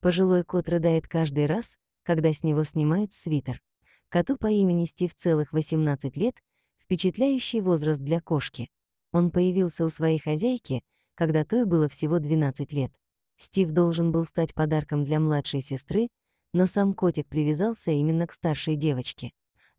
Пожилой кот рыдает каждый раз, когда с него снимают свитер. Коту по имени Стив целых 18 лет — впечатляющий возраст для кошки. Он появился у своей хозяйки, когда той было всего 12 лет. Стив должен был стать подарком для младшей сестры, но сам котик привязался именно к старшей девочке.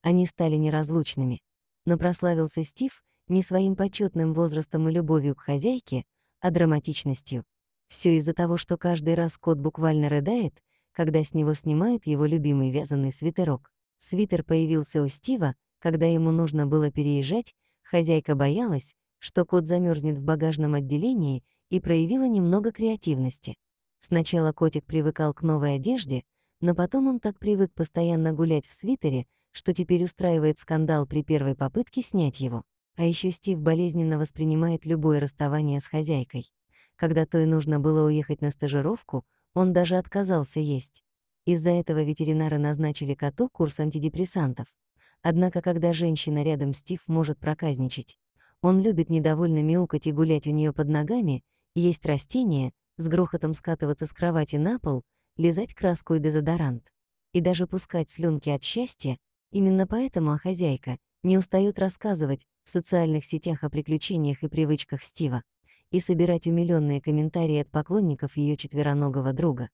Они стали неразлучными. Но прославился Стив не своим почетным возрастом и любовью к хозяйке, а драматичностью. Все из-за того, что каждый раз кот буквально рыдает, когда с него снимают его любимый вязаный свитерок. Свитер появился у Стива, когда ему нужно было переезжать, хозяйка боялась, что кот замерзнет в багажном отделении и проявила немного креативности. Сначала котик привыкал к новой одежде, но потом он так привык постоянно гулять в свитере, что теперь устраивает скандал при первой попытке снять его. А еще Стив болезненно воспринимает любое расставание с хозяйкой. Когда той нужно было уехать на стажировку, он даже отказался есть. Из-за этого ветеринары назначили коту курс антидепрессантов. Однако, когда женщина рядом, Стив может проказничать. Он любит недовольно мяукать и гулять у нее под ногами, есть растения, с грохотом скатываться с кровати на пол, лизать краску и дезодорант. И даже пускать слюнки от счастья, Именно поэтому а, хозяйка не устает рассказывать в социальных сетях о приключениях и привычках Стива и собирать умилённые комментарии от поклонников ее четвероногого друга.